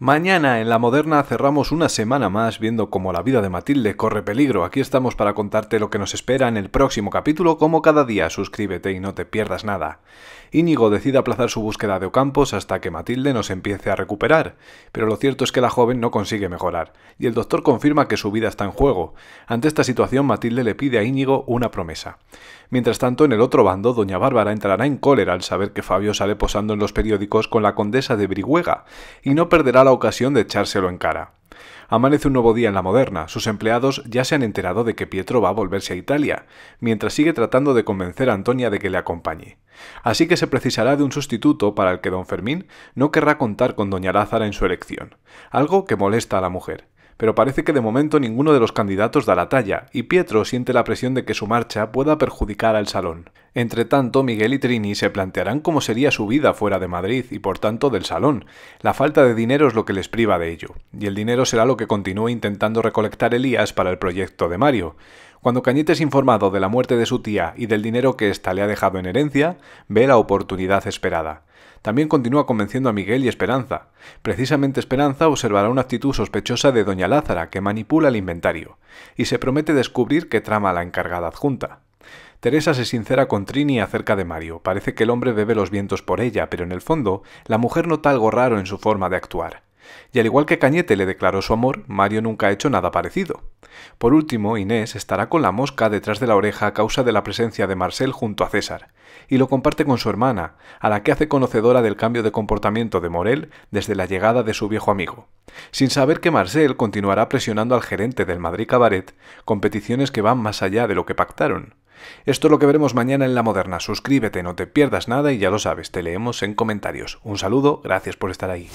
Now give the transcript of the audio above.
Mañana en La Moderna cerramos una semana más viendo cómo la vida de Matilde corre peligro. Aquí estamos para contarte lo que nos espera en el próximo capítulo, como cada día, suscríbete y no te pierdas nada. Íñigo decide aplazar su búsqueda de Ocampos hasta que Matilde nos empiece a recuperar, pero lo cierto es que la joven no consigue mejorar, y el doctor confirma que su vida está en juego. Ante esta situación, Matilde le pide a Íñigo una promesa. Mientras tanto, en el otro bando, doña Bárbara entrará en cólera al saber que Fabio sale posando en los periódicos con la condesa de Brihuega, y no perderá la ocasión de echárselo en cara. Amanece un nuevo día en la moderna. Sus empleados ya se han enterado de que Pietro va a volverse a Italia, mientras sigue tratando de convencer a Antonia de que le acompañe. Así que se precisará de un sustituto para el que don Fermín no querrá contar con doña Lázara en su elección, algo que molesta a la mujer pero parece que de momento ninguno de los candidatos da la talla, y Pietro siente la presión de que su marcha pueda perjudicar al salón. Entre tanto, Miguel y Trini se plantearán cómo sería su vida fuera de Madrid y por tanto del salón. La falta de dinero es lo que les priva de ello, y el dinero será lo que continúe intentando recolectar Elías para el proyecto de Mario. Cuando Cañete es informado de la muerte de su tía y del dinero que ésta le ha dejado en herencia, ve la oportunidad esperada. También continúa convenciendo a Miguel y Esperanza. Precisamente Esperanza observará una actitud sospechosa de Doña Lázara, que manipula el inventario, y se promete descubrir qué trama la encargada adjunta. Teresa se sincera con Trini acerca de Mario. Parece que el hombre bebe los vientos por ella, pero en el fondo, la mujer nota algo raro en su forma de actuar. Y al igual que Cañete le declaró su amor, Mario nunca ha hecho nada parecido. Por último, Inés estará con la mosca detrás de la oreja a causa de la presencia de Marcel junto a César, y lo comparte con su hermana, a la que hace conocedora del cambio de comportamiento de Morel desde la llegada de su viejo amigo, sin saber que Marcel continuará presionando al gerente del Madrid Cabaret con peticiones que van más allá de lo que pactaron. Esto es lo que veremos mañana en La Moderna. Suscríbete, no te pierdas nada y ya lo sabes, te leemos en comentarios. Un saludo, gracias por estar ahí.